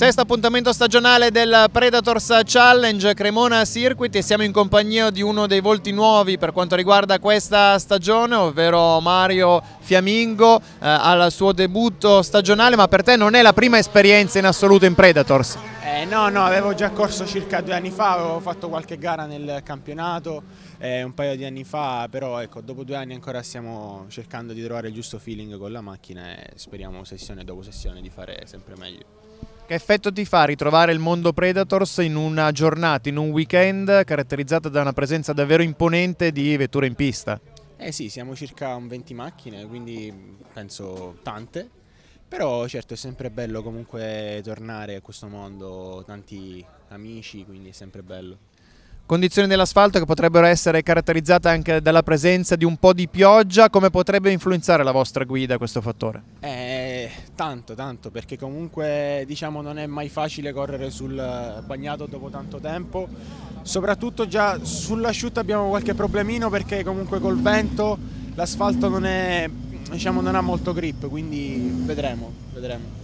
Sesto appuntamento stagionale del Predators Challenge Cremona Circuit e siamo in compagnia di uno dei volti nuovi per quanto riguarda questa stagione, ovvero Mario Fiamingo eh, al suo debutto stagionale, ma per te non è la prima esperienza in assoluto in Predators? Eh, no, no, avevo già corso circa due anni fa, avevo fatto qualche gara nel campionato eh, un paio di anni fa, però ecco, dopo due anni ancora stiamo cercando di trovare il giusto feeling con la macchina e speriamo sessione dopo sessione di fare sempre meglio. Che effetto ti fa ritrovare il mondo Predators in una giornata, in un weekend caratterizzata da una presenza davvero imponente di vetture in pista? Eh sì, siamo circa 20 macchine, quindi penso tante, però certo è sempre bello comunque tornare a questo mondo, tanti amici, quindi è sempre bello. Condizioni dell'asfalto che potrebbero essere caratterizzate anche dalla presenza di un po' di pioggia, come potrebbe influenzare la vostra guida questo fattore? Eh, tanto, tanto, perché comunque diciamo non è mai facile correre sul bagnato dopo tanto tempo. Soprattutto già sull'asciutto abbiamo qualche problemino perché comunque col vento l'asfalto non, è, diciamo, non ha molto grip, quindi vedremo, vedremo.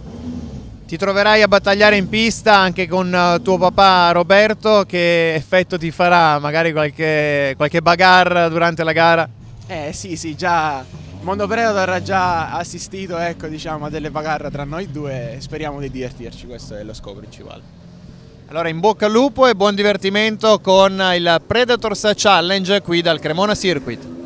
Ti troverai a battagliare in pista anche con eh, tuo papà Roberto, che effetto ti farà magari qualche, qualche bagarre durante la gara? Eh sì, sì, già Mondo Predator ha già assistito ecco, diciamo, a delle bagarre tra noi due e speriamo di divertirci, questo è lo scopo principale. Allora in bocca al lupo e buon divertimento con il Predator Challenge qui dal Cremona Circuit.